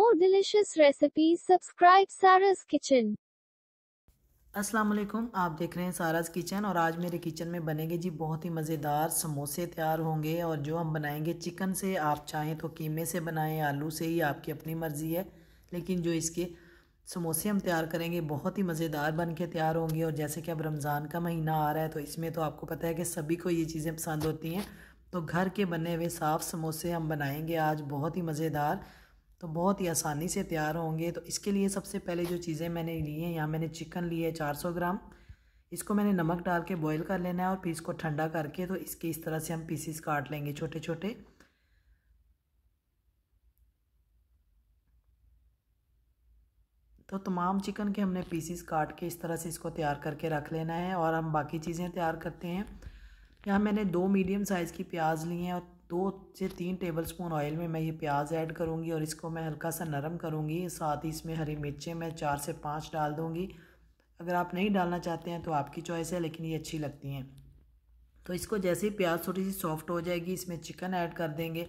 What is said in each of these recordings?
more delicious recipes, subscribe Sara's Kitchen. Aslam आप देख रहे हैं साराज किचन और आज मेरे किचन में बनेंगे जी बहुत ही मज़ेदार समोसे तैयार होंगे और जो हम बनाएंगे चिकन से आप चाहें तो कीमे से बनाएं आलू से ही आपकी अपनी मर्ज़ी है लेकिन जो इसके समोसे हम तैयार करेंगे बहुत ही मज़ेदार बन के तैयार होंगे और जैसे कि अब रमज़ान का महीना आ रहा है तो इसमें तो आपको पता है कि सभी को ये चीज़ें पसंद होती हैं तो घर के बने हुए साफ़ समोसे हम बनाएंगे आज बहुत ही मज़ेदार तो बहुत ही आसानी से तैयार होंगे तो इसके लिए सबसे पहले जो चीज़ें मैंने ली हैं यहाँ मैंने चिकन लिए है चार सौ ग्राम इसको मैंने नमक डाल के बॉयल कर लेना है और फिर इसको ठंडा करके तो इसके इस तरह से हम पीसीस काट लेंगे छोटे छोटे तो तमाम चिकन के हमने पीसीस काट के इस तरह से इसको तैयार करके रख लेना है और हम बाकी चीज़ें तैयार करते हैं यहाँ मैंने दो मीडियम साइज़ की प्याज ली हैं और दो से तीन टेबलस्पून ऑयल में मैं ये प्याज ऐड करूँगी और इसको मैं हल्का सा नरम करूँगी साथ ही इसमें हरी मिर्चें मैं चार से पाँच डाल दूँगी अगर आप नहीं डालना चाहते हैं तो आपकी चॉइस है लेकिन ये अच्छी लगती हैं तो इसको जैसे ही प्याज थोड़ी सी सॉफ्ट हो जाएगी इसमें चिकन ऐड कर देंगे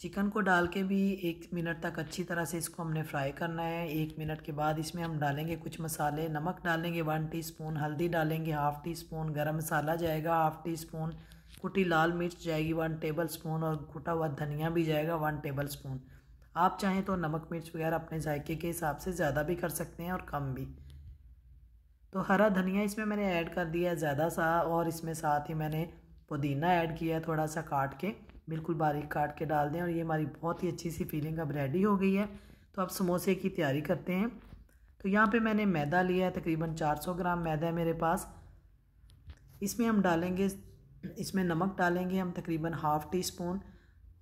चिकन को डाल के भी एक मिनट तक अच्छी तरह से इसको हमने फ्राई करना है एक मिनट के बाद इसमें हम डालेंगे कुछ मसाले नमक डालेंगे वन टीस्पून हल्दी डालेंगे हाफ़ टी स्पून गर्म मसाला जाएगा हाफ़ टी स्पून कुटी लाल मिर्च जाएगी वन टेबल स्पून और कुटा हुआ धनिया भी जाएगा वन टेबल स्पून आप चाहें तो नमक मिर्च वगैरह अपने जायके के हिसाब से ज़्यादा भी कर सकते हैं और कम भी तो हरा धनिया इसमें मैंने ऐड कर दिया है ज़्यादा सा और इसमें साथ ही मैंने पुदीना ऐड किया है थोड़ा सा काट के बिल्कुल बारीक काट के डाल दें और ये हमारी बहुत ही अच्छी सी फीलिंग अब रेडी हो गई है तो अब समोसे की तैयारी करते हैं तो यहाँ पे मैंने मैदा लिया है तकरीबन 400 ग्राम मैदा है मेरे पास इसमें हम डालेंगे इसमें नमक डालेंगे हम तकरीबन हाफ़ टी स्पून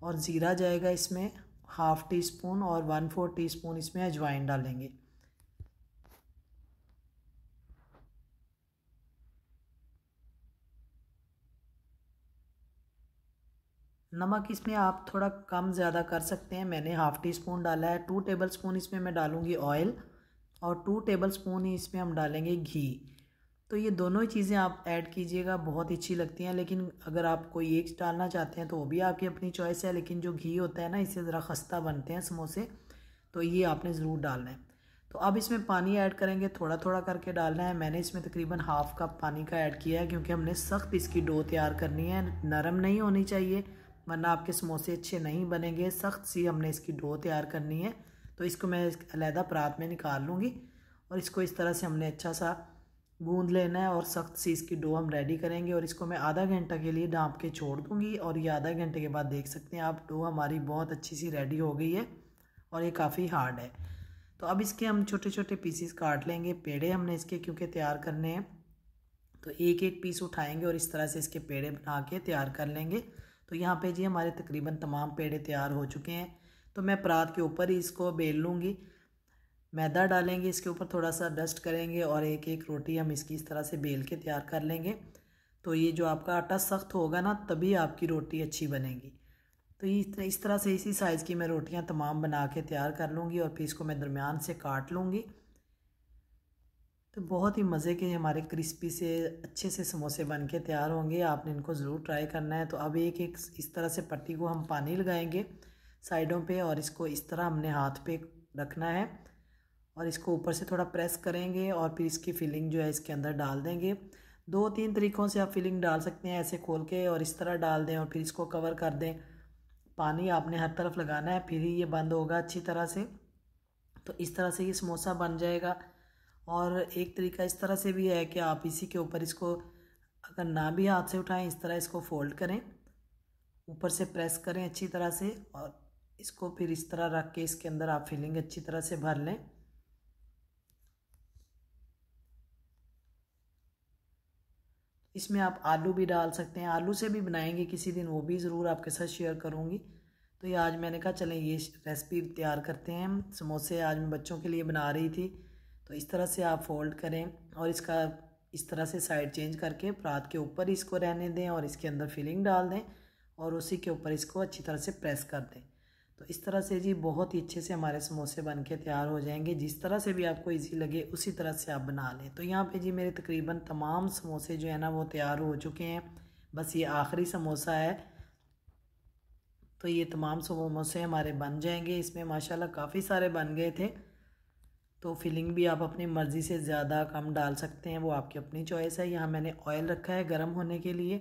और ज़ीरा जाएगा इसमें हाफ़ टी स्पून और वन फोर टी स्पून इसमें अजवाइन डालेंगे नमक इसमें आप थोड़ा कम ज़्यादा कर सकते हैं मैंने हाफ़ टी स्पून डाला है टू टेबल स्पून इसमें मैं डालूँगी ऑयल और टू टेबल स्पून ही इसमें हम डालेंगे घी तो ये दोनों ही चीज़ें आप ऐड कीजिएगा बहुत अच्छी लगती हैं लेकिन अगर आप कोई एक डालना चाहते हैं तो वो भी आपकी अपनी चॉइस है लेकिन जो घी होता है ना इससे ज़रा खस्ता बनते हैं समोसे तो ये आपने ज़रूर डालना है तो अब इसमें पानी ऐड करेंगे थोड़ा थोड़ा करके डालना है मैंने इसमें तकरीबन हाफ़ कप पानी का ऐड किया है क्योंकि हमने सख्त इसकी डो तैयार करनी है नरम नहीं होनी चाहिए वरना आपके समोसे अच्छे नहीं बनेंगे सख्त सी हमने इसकी डो तैयार करनी है तो इसको मैं अलहदा परात में निकाल लूँगी और इसको इस तरह से हमने अच्छा सा गूंद लेना है और सख्त सी इसकी डो हम रेडी करेंगे और इसको मैं आधा घंटा के लिए ढाँप के छोड़ दूँगी और ये आधा घंटे के बाद देख सकते हैं आप डो हमारी बहुत अच्छी सी रेडी हो गई है और ये काफ़ी हार्ड है तो अब इसके हम छोटे छोटे पीसीस काट लेंगे पेड़े हमने इसके क्योंकि तैयार करने हैं तो एक एक पीस उठाएंगे और इस तरह से इसके पेड़े बना के तैयार कर लेंगे तो यहाँ पे जी हमारे तकरीबन तमाम पेड़े तैयार हो चुके हैं तो मैं परात के ऊपर ही इसको बेल लूँगी मैदा डालेंगे इसके ऊपर थोड़ा सा डस्ट करेंगे और एक एक रोटी हम इसकी इस तरह से बेल के तैयार कर लेंगे तो ये जो आपका आटा सख्त होगा ना तभी आपकी रोटी अच्छी बनेगी तो ये इस तरह से इसी साइज़ की मैं रोटियां तमाम बना के तैयार कर लूँगी और फिर इसको मैं दरमियान से काट लूँगी तो बहुत ही मज़े के हमारे क्रिस्पी से अच्छे से समोसे बन के तैयार होंगे आपने इनको ज़रूर ट्राई करना है तो अब एक एक इस तरह से पट्टी को हम पानी लगाएंगे साइडों पे और इसको इस तरह हमने हाथ पे रखना है और इसको ऊपर से थोड़ा प्रेस करेंगे और फिर इसकी फिलिंग जो है इसके अंदर डाल देंगे दो तीन तरीक़ों से आप फिलिंग डाल सकते हैं ऐसे खोल के और इस तरह डाल दें और फिर इसको कवर कर दें पानी आपने हर तरफ लगाना है फिर ही ये बंद होगा अच्छी तरह से तो इस तरह से ये समोसा बन जाएगा और एक तरीका इस तरह से भी है कि आप इसी के ऊपर इसको अगर ना भी हाथ से उठाएं इस तरह इसको फोल्ड करें ऊपर से प्रेस करें अच्छी तरह से और इसको फिर इस तरह रख के इसके अंदर आप फिलिंग अच्छी तरह से भर लें इसमें आप आलू भी डाल सकते हैं आलू से भी बनाएंगे किसी दिन वो भी ज़रूर आपके साथ शेयर करूँगी तो ये आज मैंने कहा चलें ये रेसिपी तैयार करते हैं समोसे आज मैं बच्चों के लिए बना रही थी तो इस तरह से आप फोल्ड करें और इसका इस तरह से साइड चेंज करके रात के ऊपर इसको रहने दें और इसके अंदर फिलिंग डाल दें और उसी के ऊपर इसको अच्छी तरह से प्रेस कर दें तो इस तरह से जी बहुत ही अच्छे से हमारे समोसे बन के तैयार हो जाएंगे जिस तरह से भी आपको इजी लगे उसी तरह से आप बना लें तो यहाँ पे जी मेरे तकरीबन तमाम समोसे जो है ना वो तैयार हो चुके हैं बस ये आखिरी समोसा है तो ये तमाम समोसे हमारे बन जाएंगे इसमें माशाल्लाह काफ़ी सारे बन गए थे तो फिलिंग भी आप अपनी मर्ज़ी से ज़्यादा कम डाल सकते हैं वो आपकी अपनी चॉइस है यहाँ मैंने ऑयल रखा है गर्म होने के लिए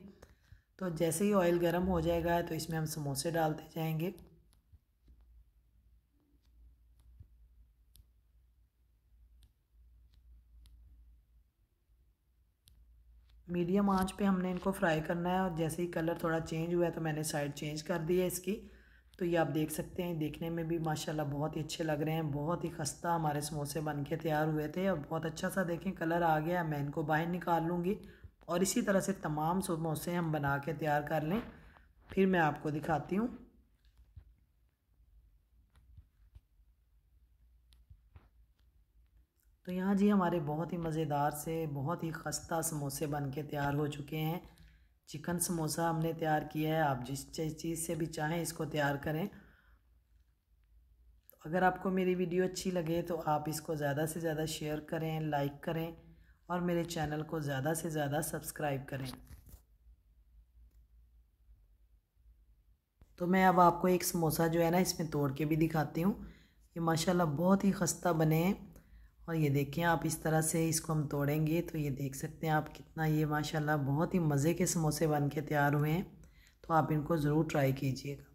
तो जैसे ही ऑयल गर्म हो जाएगा तो इसमें हम समोसे डालते जाएँगे मीडियम आंच पे हमने इनको फ्राई करना है और जैसे ही कलर थोड़ा चेंज हुआ है तो मैंने साइड चेंज कर दी है इसकी तो ये आप देख सकते हैं देखने में भी माशाल्लाह बहुत ही अच्छे लग रहे हैं बहुत ही खस्ता हमारे समोसे बन के तैयार हुए थे और बहुत अच्छा सा देखें कलर आ गया मैं इनको बाहर निकाल लूँगी और इसी तरह से तमाम समोसे हम बना के तैयार कर लें फिर मैं आपको दिखाती हूँ तो यहाँ जी हमारे बहुत ही मज़ेदार से बहुत ही खस्ता समोसे बन के तैयार हो चुके हैं चिकन समोसा हमने तैयार किया है आप जिस चीज़ से भी चाहें इसको तैयार करें तो अगर आपको मेरी वीडियो अच्छी लगे तो आप इसको ज़्यादा से ज़्यादा शेयर करें लाइक करें और मेरे चैनल को ज़्यादा से ज़्यादा सब्सक्राइब करें तो मैं अब आपको एक समोसा जो है ना इसमें तोड़ के भी दिखाती हूँ ये माशाल्लाह बहुत ही खस्ता बने हैं और ये देखें आप इस तरह से इसको हम तोड़ेंगे तो ये देख सकते हैं आप कितना ये माशाल्लाह बहुत ही मज़े के समोसे बन के तैयार हुए हैं तो आप इनको ज़रूर ट्राई कीजिएगा